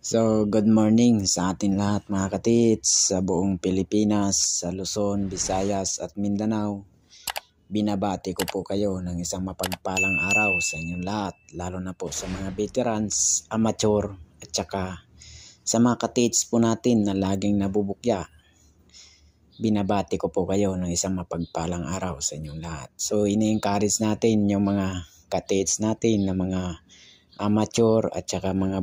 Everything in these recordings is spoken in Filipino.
So, good morning sa atin lahat mga katits sa buong Pilipinas, sa Luzon, Visayas at Mindanao. Binabati ko po kayo ng isang mapagpalang araw sa inyong lahat, lalo na po sa mga veterans, amateur at saka sa mga katits po natin na laging nabubukya. Binabati ko po kayo ng isang mapagpalang araw sa inyong lahat. So, ini-encourage natin yung mga katits natin na mga amateur at saka mga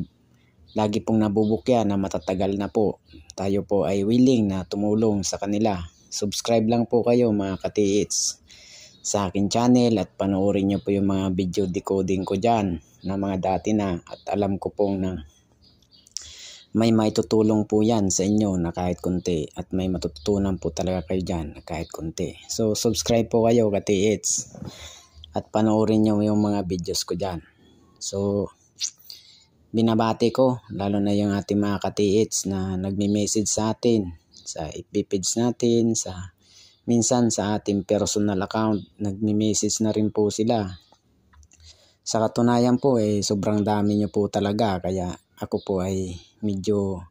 lagi pong nabubukya na matatagal na po. Tayo po ay willing na tumulong sa kanila. Subscribe lang po kayo mga katiits sa akin channel at panoorin nyo po yung mga video decoding ko dyan na mga dati na at alam ko pong na may maitutulong po yan sa inyo na kahit konti at may matututunan po talaga kayo dyan na kahit konti. So subscribe po kayo katiits at panoorin nyo yung mga videos ko dyan. So binabati ko, lalo na yung ating mga katiits na nagme-message sa atin, sa FB page natin, sa minsan sa ating personal account, nagme-message na rin po sila. Sa katunayan po, eh, sobrang dami nyo po talaga, kaya ako po ay medyo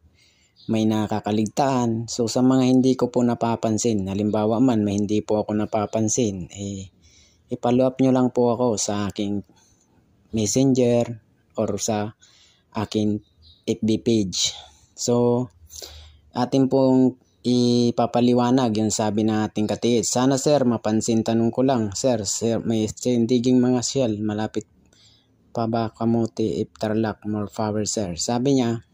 may nakakaligtaan. So sa mga hindi ko po napapansin, halimbawa man may hindi po ako napapansin, eh, ipalo up nyo lang po ako sa aking messenger or sa aking FB page. So, atin pong ipapaliwanag yung sabi na ating katiis. Sana sir, mapansin tanong ko lang. Sir, sir may tindiging mga shell malapit pa ba kamuti if tarlak more power sir. Sabi niya,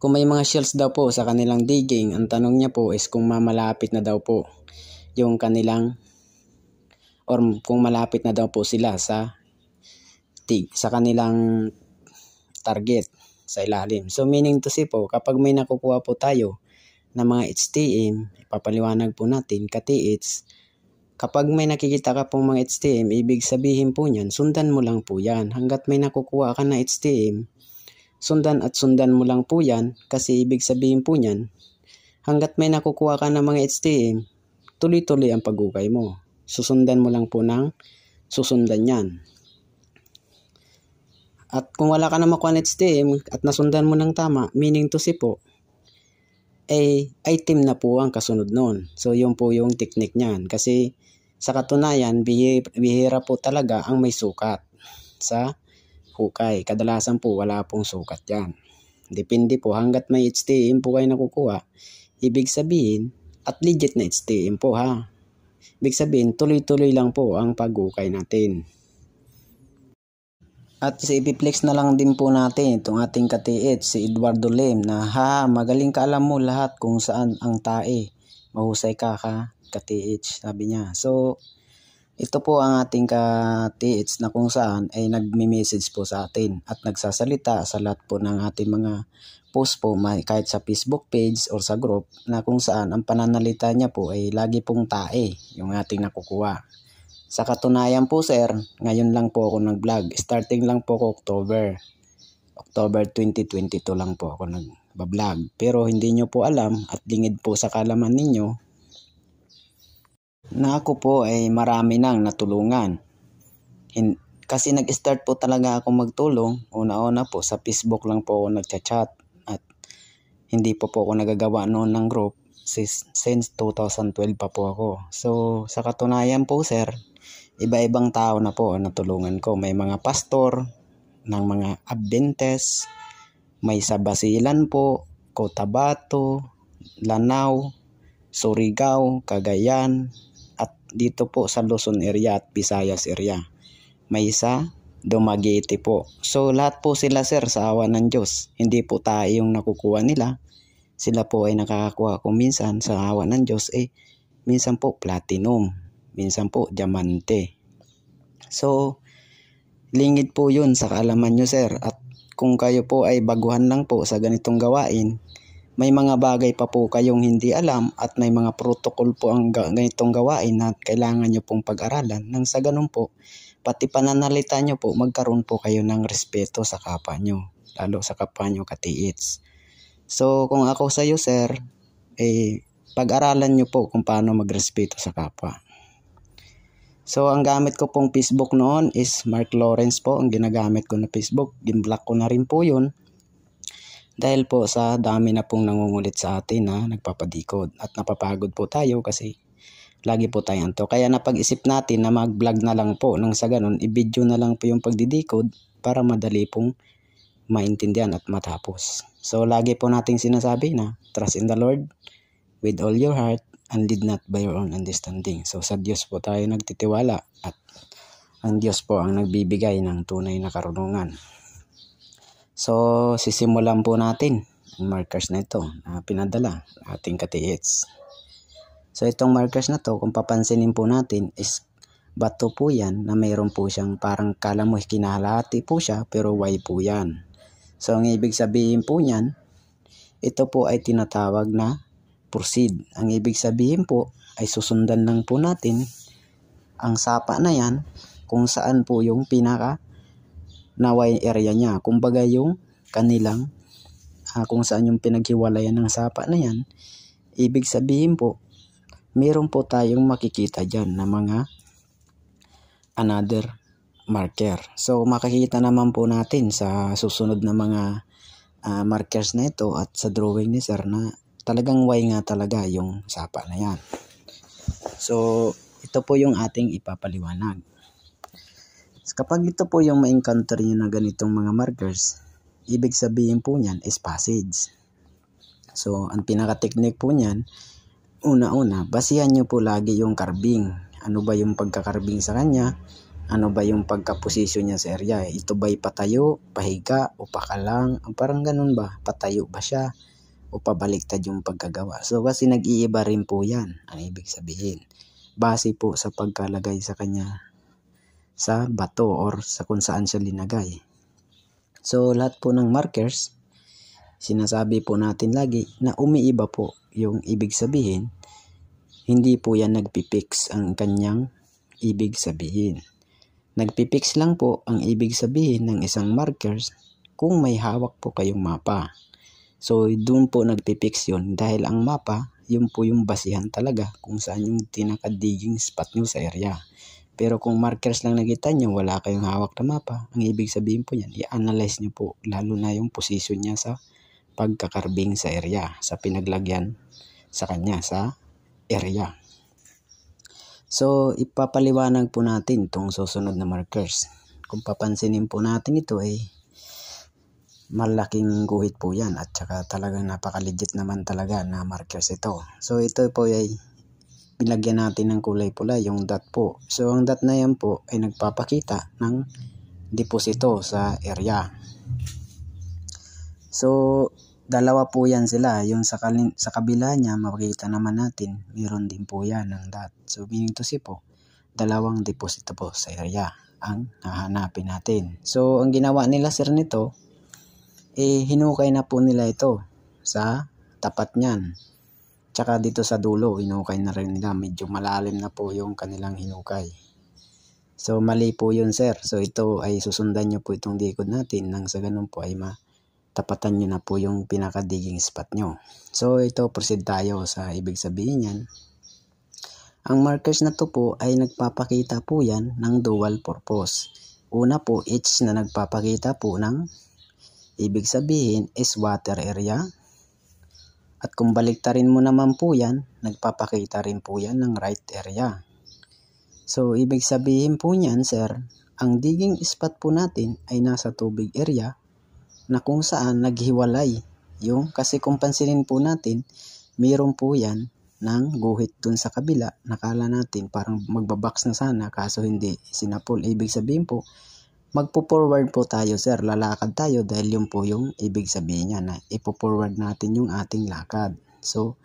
kung may mga shells daw po sa kanilang digging, ang tanong niya po is kung mamalapit na daw po yung kanilang or kung malapit na daw po sila sa tig sa kanilang target sa ilalim. So meaning to say po, kapag may nakukuha po tayo na mga HTM, ipapaliwanag po natin, katiits, kapag may nakikita ka pong mga HTM, ibig sabihin po niyan, sundan mo lang po yan. Hanggat may nakukuha ka na HTM, sundan at sundan mo lang po yan kasi ibig sabihin po niyan, hanggat may nakukuha ka na mga HTM, tuloy-tuloy ang pagukay mo. Susundan mo lang po ng susundan yan. At kung wala ka na makuha ng HTM at nasundan mo ng tama, meaning to si po, ay eh, item na po ang kasunod noon. So, yun po yung technique niyan. Kasi sa katunayan, bihira po talaga ang may sukat sa hukay. Kadalasan po, wala pong sukat yan. Depende po, hanggat may HTM po kayo nakukuha, ibig sabihin, at legit na HTM po ha. Ibig sabihin, tuloy-tuloy lang po ang paghukay natin. At si ipiplex na lang din po natin itong ating katiit, si Eduardo Lim na ha, magaling ka alam mo lahat kung saan ang tae. Mahusay ka ka, katiit, sabi niya. So, ito po ang ating katiits na kung saan ay nagme-message po sa atin at nagsasalita sa lahat po ng ating mga post po kahit sa Facebook page or sa group na kung saan ang pananalita niya po ay lagi pong tae yung ating nakukuha. Sa katunayan po sir, ngayon lang po ako nag-vlog. Starting lang po ako October. October 2022 lang po ako nag-vlog. Pero hindi nyo po alam at lingid po sa kalaman ninyo na ako po ay marami nang natulungan. Hin kasi nag-start po talaga ako magtulong. Una-una po sa Facebook lang po ako nagchat-chat at hindi po po ako nagagawa noon ng group since 2012 pa po ako. So, sa katunayan po sir, iba-ibang tao na po ang natulungan ko. May mga pastor, ng mga Adventist, may sa Basilan po, Cotabato, Lanao, Surigao, Cagayan, at dito po sa Luzon area at Visayas area. May isa Dumaguete po. So lahat po sila sir sa awa ng Diyos. Hindi po tayo yung nakukuha nila sila po ay nakakakuha kung minsan sa awa ng Diyos eh minsan po platinum, minsan po diamante. So, lingid po yun sa kaalaman nyo sir at kung kayo po ay baguhan lang po sa ganitong gawain, may mga bagay pa po kayong hindi alam at may mga protocol po ang ganitong gawain na kailangan nyo pong pag-aralan nang sa ganun po, pati pananalita nyo po, magkaroon po kayo ng respeto sa kapwa nyo, lalo sa kapwa nyo katiits. So, kung ako sa iyo, sir, eh, pag-aralan nyo po kung paano magrespeto sa kapwa. So, ang gamit ko pong Facebook noon is Mark Lawrence po, ang ginagamit ko na Facebook. Ginblock ko na rin po yun. Dahil po sa dami na pong nangungulit sa atin na nagpapadikod at napapagod po tayo kasi lagi po tayong to. Kaya napag-isip natin na mag-vlog na lang po nang sa ganun, i-video na lang po yung pagdidikod para madali pong maintindihan at matapos. So, lagi po nating sinasabi na, trust in the Lord with all your heart and lead not by your own understanding. So, sa Diyos po tayo nagtitiwala at ang Diyos po ang nagbibigay ng tunay na karunungan. So, sisimulan po natin ang markers na ito na pinadala ating katiits. So, itong markers na to, kung papansinin po natin, is bato po yan na mayroon po siyang parang kala mo kinahati po siya pero Y po yan. So, ang ibig sabihin po niyan, ito po ay tinatawag na proceed. Ang ibig sabihin po ay susundan lang po natin ang sapa na yan kung saan po yung pinaka naway area niya. Kumbaga yung kanilang uh, kung saan yung pinaghiwalayan ng sapa na yan, ibig sabihin po, meron po tayong makikita dyan na mga another marker. So makikita naman po natin sa susunod na mga uh, markers na ito at sa drawing ni sir na talagang Y nga talaga yung sapa na yan. So ito po yung ating ipapaliwanag. kapag ito po yung ma-encounter nyo na ganitong mga markers, ibig sabihin po niyan is passage. So ang pinaka-technique po niyan, una-una, basihan nyo po lagi yung carving. Ano ba yung pagka-carving sa kanya? ano ba yung pagka-position niya sa area. Ito ba'y patayo, pahiga, o pakalang? Ah, parang ganun ba? Patayo ba siya? O pabaliktad yung pagkagawa? So kasi nag-iiba rin po yan ang ibig sabihin. Base po sa pagkalagay sa kanya sa bato or sa kung saan siya linagay. So lahat po ng markers, sinasabi po natin lagi na umiiba po yung ibig sabihin. Hindi po yan nagpipix ang kanyang ibig sabihin. Nagpipix lang po ang ibig sabihin ng isang markers kung may hawak po kayong mapa. So, doon po nagpipix yun dahil ang mapa, yun po yung basihan talaga kung saan yung tinakadiging spot nyo sa area. Pero kung markers lang nakita nyo, wala kayong hawak na mapa, ang ibig sabihin po yan, i-analyze nyo po lalo na yung position niya sa pagkakarbing sa area, sa pinaglagyan sa kanya sa area. So, ipapaliwanag po natin itong susunod na markers. Kung papansinin po natin ito ay eh, malaking guhit po yan at saka talagang napaka-legit naman talaga na markers ito. So, ito po ay eh, binagyan natin ng kulay pula yung dot po. So, ang dot na yan po ay nagpapakita ng deposito sa area. So, dalawa po yan sila. Yung sa, kalin, sa kabila niya, makikita naman natin, meron din po yan ng dot. So, meaning to say po, dalawang deposito po sa area ang hahanapin natin. So, ang ginawa nila sir nito, eh, hinukay na po nila ito sa tapat niyan. Tsaka dito sa dulo, hinukay na rin nila. Medyo malalim na po yung kanilang hinukay. So, mali po yun sir. So, ito ay susundan nyo po itong likod natin nang sa ganun po ay ma tapatan nyo na po yung pinaka digging spot nyo. So ito proceed tayo sa ibig sabihin niyan. Ang markers na to po ay nagpapakita po yan ng dual purpose. Una po each na nagpapakita po ng ibig sabihin is water area. At kung baliktarin mo naman po yan, nagpapakita rin po yan ng right area. So ibig sabihin po niyan sir, ang digging spot po natin ay nasa tubig area na kung saan naghiwalay yung kasi kung pansinin po natin, mayroon po yan ng guhit dun sa kabila. Nakala natin parang magbabox na sana kaso hindi sinapol. Ibig sabihin po, magpo-forward po tayo sir. Lalakad tayo dahil yun po yung ibig sabihin niya na ipo-forward natin yung ating lakad. So,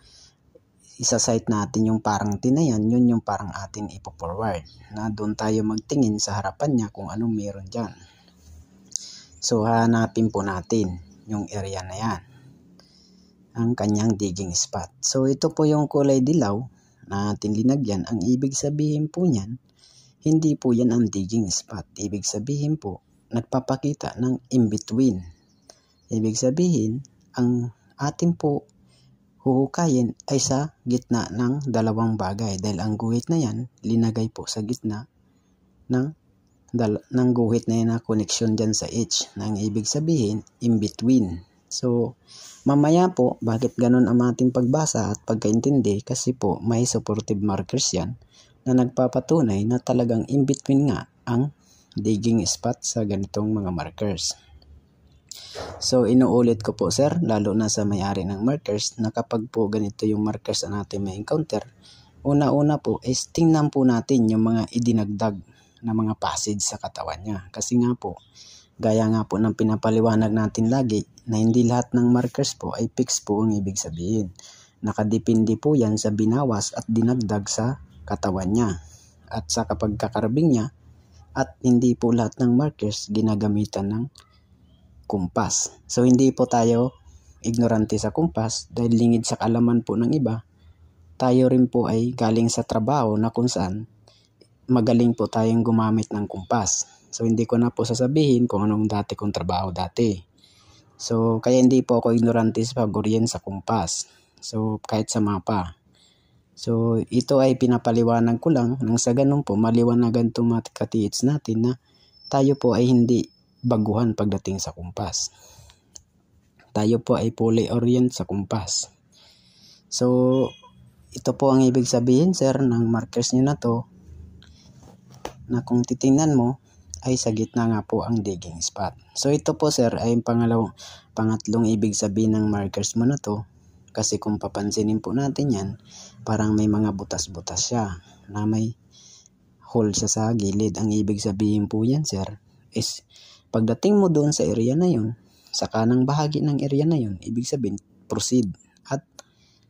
isa-sight natin yung parang tinayan, yun yung parang atin ipo-forward. Na doon tayo magtingin sa harapan niya kung anong meron diyan So hanapin po natin yung area na yan. Ang kanyang digging spot. So ito po yung kulay dilaw na atin linagyan. Ang ibig sabihin po niyan, hindi po yan ang digging spot. Ibig sabihin po, nagpapakita ng in-between. Ibig sabihin, ang atin po huhukayin ay sa gitna ng dalawang bagay dahil ang guhit na yan linagay po sa gitna ng ng guhit na yun na connection dyan sa H na ibig sabihin in between so mamaya po bakit ganun ang ating pagbasa at pagkaintindi kasi po may supportive markers yan na nagpapatunay na talagang in between nga ang digging spot sa ganitong mga markers So, inuulit ko po sir, lalo na sa may-ari ng markers, na kapag po ganito yung markers na natin may encounter, una-una po is tingnan po natin yung mga idinagdag na mga passage sa katawan niya. Kasi nga po, gaya nga po ng pinapaliwanag natin lagi na hindi lahat ng markers po ay fixed po ang ibig sabihin. Nakadepende po yan sa binawas at dinagdag sa katawan niya at sa kapag niya at hindi po lahat ng markers ginagamitan ng kumpas. So hindi po tayo ignorante sa kumpas dahil lingid sa kalaman po ng iba, tayo rin po ay galing sa trabaho na kung saan magaling po tayong gumamit ng kumpas. So hindi ko na po sasabihin kung anong dati kong trabaho dati. So kaya hindi po ako ignorante sa pagoryen sa kumpas. So kahit sa mapa. So ito ay pinapaliwanag ko lang nang sa ganun po maliwanagan itong mga katiits natin na tayo po ay hindi baguhan pagdating sa kumpas. Tayo po ay fully orient sa kumpas. So ito po ang ibig sabihin sir ng markers niyo na to na kung titingnan mo ay sa gitna nga po ang digging spot. So ito po sir ay yung pangalawang pangatlong ibig sabihin ng markers mo na to kasi kung papansinin po natin yan parang may mga butas-butas siya na may hole sa sa gilid. Ang ibig sabihin po yan sir is pagdating mo doon sa area na yun sa kanang bahagi ng area na yun ibig sabihin proceed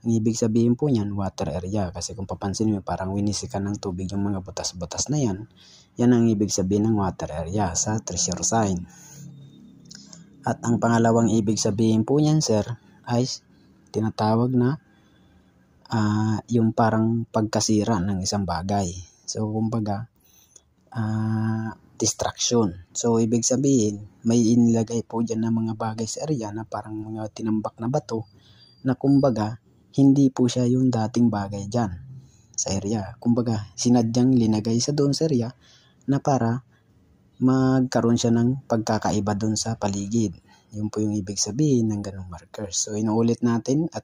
ang ibig sabihin po niyan, water area. Kasi kung papansin mo, parang winisikan ng tubig yung mga butas-butas na yan. Yan ang ibig sabihin ng water area sa treasure sign. At ang pangalawang ibig sabihin po niyan, sir, ay tinatawag na uh, yung parang pagkasira ng isang bagay. So, kumbaga, uh, distraction. So, ibig sabihin, may inilagay po dyan na mga bagay sa area na parang mga tinambak na bato na kumbaga hindi po siya yung dating bagay dyan sa area. Kumbaga, sinadyang linagay sa doon sa area na para magkaroon siya ng pagkakaiba doon sa paligid. Yun po yung ibig sabihin ng ganong markers. So, inuulit natin at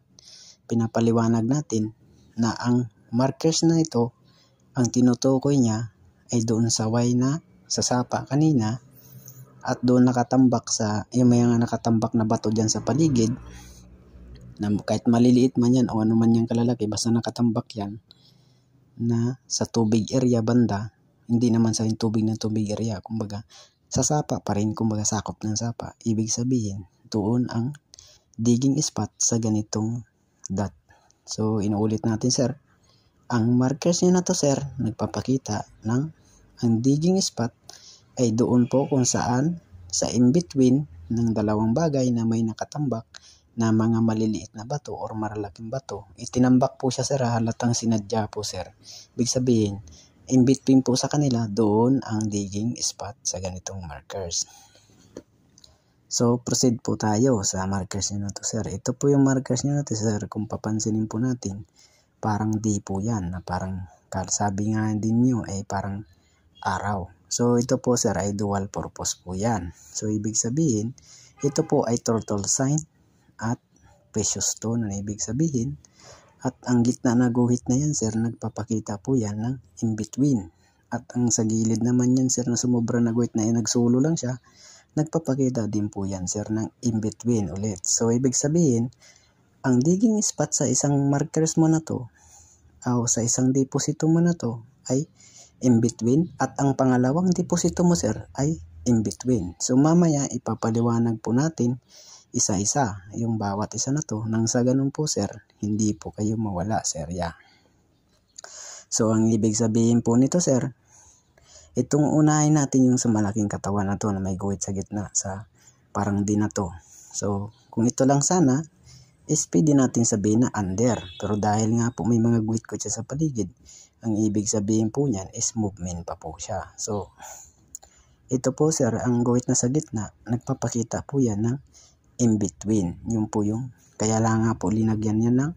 pinapaliwanag natin na ang markers na ito, ang tinutukoy niya ay doon sa Y na sasapa kanina at doon nakatambak sa yung may nakatambak na bato dyan sa paligid na kahit maliliit man yan o ano man yung kalalaki, basta nakatambak yan na sa tubig area banda, hindi naman sa tubig ng tubig area, kumbaga, sa sapa pa rin, kumbaga sakop ng sapa. Ibig sabihin, doon ang digging spot sa ganitong dot. So, inuulit natin, sir. Ang markers niyo na to, sir, nagpapakita ng ang digging spot ay doon po kung saan sa in-between ng dalawang bagay na may nakatambak na mga maliliit na bato or maralaking bato, itinambak po siya sir halatang sinadya po sir. Ibig sabihin, in between po sa kanila, doon ang digging spot sa ganitong markers. So, proceed po tayo sa markers nyo na to, sir. Ito po yung markers nyo natin, sir. Kung papansinin po natin, parang D po yan. Na parang, sabi nga din nyo, eh, parang araw. So, ito po, sir, ay dual purpose po yan. So, ibig sabihin, ito po ay turtle sign at precious stone na ibig sabihin at ang gitna na guhit na yan sir nagpapakita po yan ng in between at ang sa gilid naman yan sir na sumobra na guhit na yan nagsulo lang siya nagpapakita din po yan sir ng in between ulit so ibig sabihin ang digging spot sa isang markers mo na to ah, o sa isang deposito mo na to ay in between at ang pangalawang deposito mo sir ay in between. So mamaya ipapaliwanag po natin isa-isa yung bawat isa na to nang sa ganun po sir, hindi po kayo mawala sir Yeah. So ang ibig sabihin po nito sir, itong unahin natin yung sa malaking katawan na to na may guhit sa gitna sa parang din na to. So kung ito lang sana, is pwede natin sabihin na under. Pero dahil nga po may mga guhit ko siya sa paligid, ang ibig sabihin po niyan is movement pa po siya. So, ito po sir, ang guhit na sa gitna, nagpapakita po yan ng in between. Yun po yung, kaya lang nga po linagyan niya ng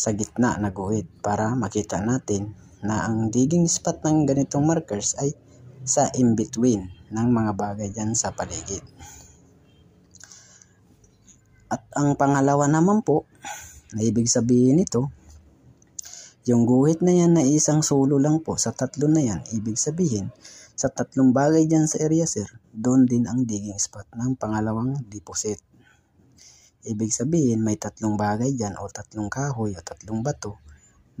sa gitna na guhit para makita natin na ang digging spot ng ganitong markers ay sa in between ng mga bagay dyan sa paligid. At ang pangalawa naman po, na ibig sabihin nito, yung guhit na yan na isang solo lang po sa tatlo na yan, ibig sabihin, sa tatlong bagay dyan sa area sir, doon din ang digging spot ng pangalawang deposit. Ibig sabihin, may tatlong bagay dyan o tatlong kahoy o tatlong bato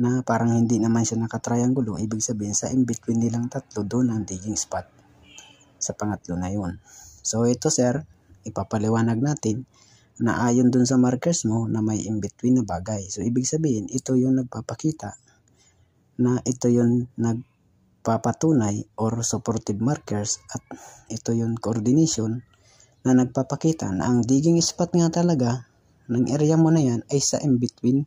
na parang hindi naman siya nakatriangulo. Ibig sabihin, sa in-between nilang tatlo, doon ang digging spot sa pangatlo na yun. So, ito sir, ipapaliwanag natin na ayon dun sa markers mo na may in-between na bagay. So, ibig sabihin, ito yung nagpapakita na ito yung nagpapatunay or supportive markers at ito yung coordination na nagpapakita na ang digging spot nga talaga ng area mo na yan ay sa in-between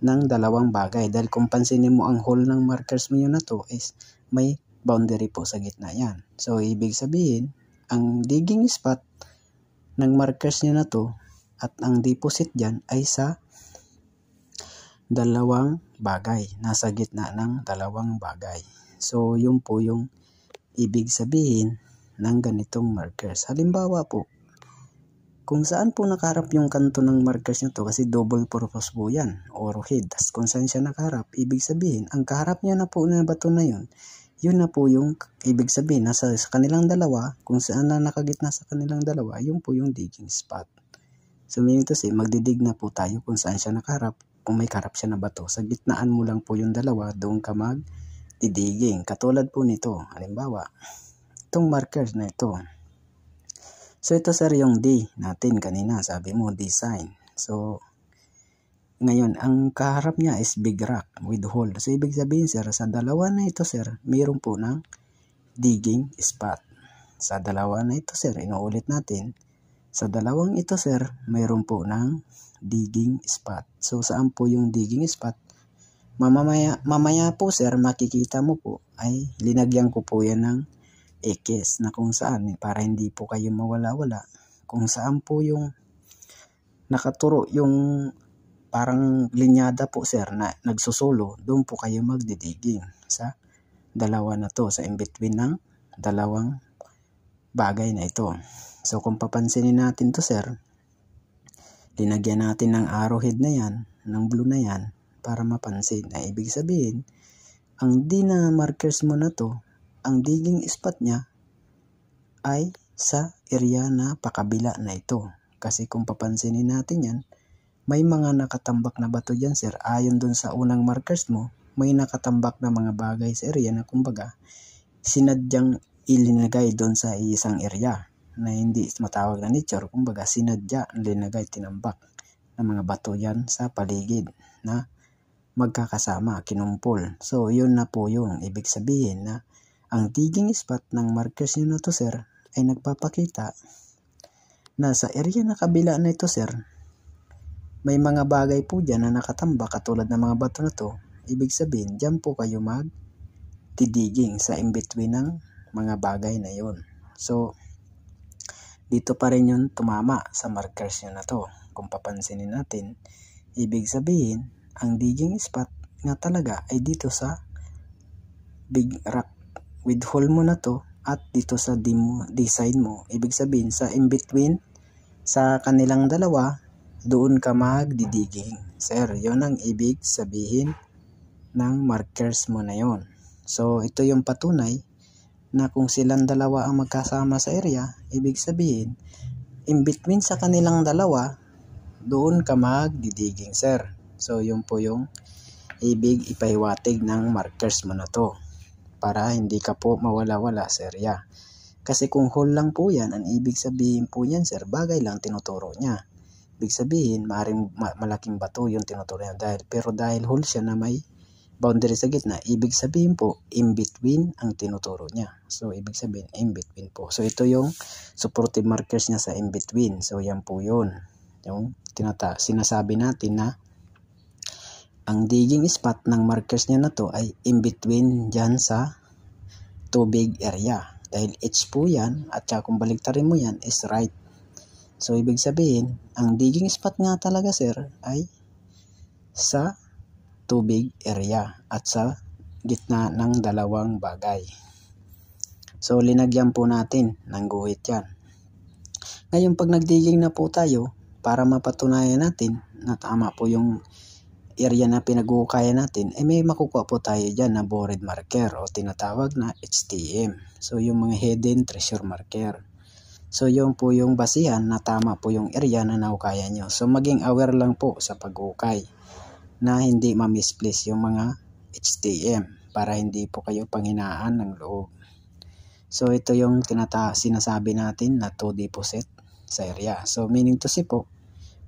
ng dalawang bagay. Dahil kung pansinin mo ang hole ng markers mo yun na to is may boundary po sa gitna yan. So, ibig sabihin, ang digging spot ng markers nyo na to at ang deposit dyan ay sa dalawang bagay. Nasa gitna ng dalawang bagay. So, yun po yung ibig sabihin ng ganitong markers. Halimbawa po, kung saan po nakaharap yung kanto ng markers to, kasi double purpose po yan, oro head. Tapos kung saan siya nakaharap, ibig sabihin, ang kaharap niya na po na bato na yun, yun na po yung ibig sabihin nasa sa kanilang dalawa kung saan na nakagitna sa kanilang dalawa yun po yung digging spot so meaning to say magdidig na po tayo kung saan siya nakaharap kung may karap siya na bato sa gitnaan mo lang po yung dalawa doon ka mag didigging katulad po nito halimbawa itong markers na ito. So, ito sir yung D natin kanina. Sabi mo, design. So, ngayon, ang kaharap niya is big rock with hole. So, ibig sabihin sir, sa dalawa na ito sir, mayroon po ng digging spot. Sa dalawa na ito sir, inuulit natin. Sa dalawang ito sir, mayroon po ng digging spot. So, saan po yung digging spot? Mamamaya, mamaya po sir, makikita mo po ay linagyan ko po yan ng ekes eh, na kung saan eh, para hindi po kayo mawala-wala kung saan po yung nakaturo yung parang linyada po sir na nagsusulo doon po kayo magdidiging sa dalawa na to sa in between ng dalawang bagay na ito so kung papansinin natin to sir linagyan natin ng arrowhead na yan ng blue na yan para mapansin na ibig sabihin ang di na markers mo na to ang digging spot niya ay sa area na pakabila na ito. Kasi kung papansinin natin yan, may mga nakatambak na bato dyan sir. Ayon dun sa unang markers mo, may nakatambak na mga bagay sa area na kumbaga sinadyang ilinagay doon sa isang area na hindi matawag na nature. Kumbaga sinadya, linagay, tinambak na mga bato yan sa paligid na magkakasama, kinumpol. So, yun na po yung ibig sabihin na ang tiging ispat ng na to, sir, ay nagpapakita na sa area na kabila na ito sir, may mga bagay po dyan na nakatambak katulad ng mga bato na to. Ibig sabihin, dyan po kayo mag tidiging sa in-between ng mga bagay na yon. So, dito pa rin yun tumama sa markers nyo na to. Kung papansinin natin, ibig sabihin, ang digging spot nga talaga ay dito sa big rock withhold mo na to at dito sa demo, design mo. Ibig sabihin sa in between sa kanilang dalawa, doon ka magdidigging. Sir, yon ang ibig sabihin ng markers mo na yon. So, ito yung patunay na kung silang dalawa ang magkasama sa area, ibig sabihin, in between sa kanilang dalawa, doon ka magdidigging, sir. So, yun po yung ibig ipahiwatig ng markers mo na to para hindi ka po mawala-wala sir ya. Kasi kung whole lang po yan, ang ibig sabihin po yan sir, bagay lang tinuturo niya. Ibig sabihin, maaaring malaking bato yung tinuturo niya dahil, pero dahil whole siya na may boundary sa gitna, ibig sabihin po, in between ang tinuturo niya. So, ibig sabihin, in between po. So, ito yung supportive markers niya sa in between. So, yan po yun. Yung tinata- sinasabi natin na ang digging spot ng markers niya na to ay in between dyan sa tubig area. Dahil H po yan at saka kung baligtarin mo yan is right. So ibig sabihin, ang digging spot nga talaga sir ay sa tubig area at sa gitna ng dalawang bagay. So linagyan po natin ng guhit yan. Ngayon pag nagdiging na po tayo para mapatunayan natin na tama po yung area na pinag natin, eh may makukuha po tayo dyan na bored marker o tinatawag na HTM. So, yung mga hidden treasure marker. So, yun po yung basihan na tama po yung area na naukaya nyo. So, maging aware lang po sa pag-ukay na hindi ma-misplace yung mga HTM para hindi po kayo panghinaan ng loob. So, ito yung tinata sinasabi natin na 2 deposit sa area. So, meaning to say po,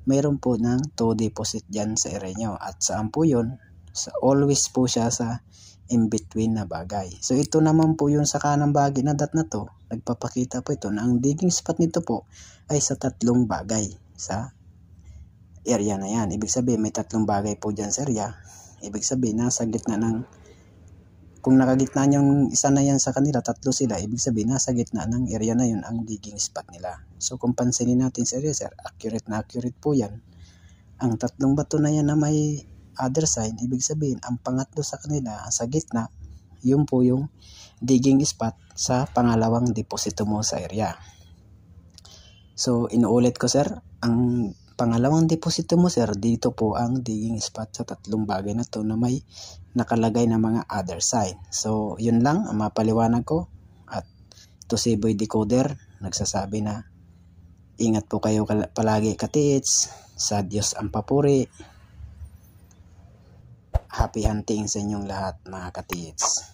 mayroon po ng 2 deposit dyan sa area nyo. At saan po yun? Sa always po siya sa in-between na bagay. So, ito naman po yung sa kanang bagay na dot na to. Nagpapakita po ito na ang digging spot nito po ay sa tatlong bagay sa area na yan. Ibig sabihin, may tatlong bagay po dyan sa area. Ibig sabihin, nasa gitna ng kung nakagitna yung isa na yan sa kanila, tatlo sila, ibig sabihin nasa gitna ng area na yun ang digging spot nila. So kung pansinin natin si eraser, accurate na accurate po yan. Ang tatlong bato na yan na may other side, ibig sabihin ang pangatlo sa kanila, sa gitna, yun po yung digging spot sa pangalawang deposito mo sa area. So inuulit ko sir, ang pangalawang deposito mo sir, dito po ang digging spot sa tatlong bagay na to na may nakalagay ng mga other side. So, yun lang ang mapaliwanag ko. At ito si Boy Decoder, nagsasabi na ingat po kayo palagi katits. Sa Diyos ang papuri. Happy hunting sa inyong lahat mga katits.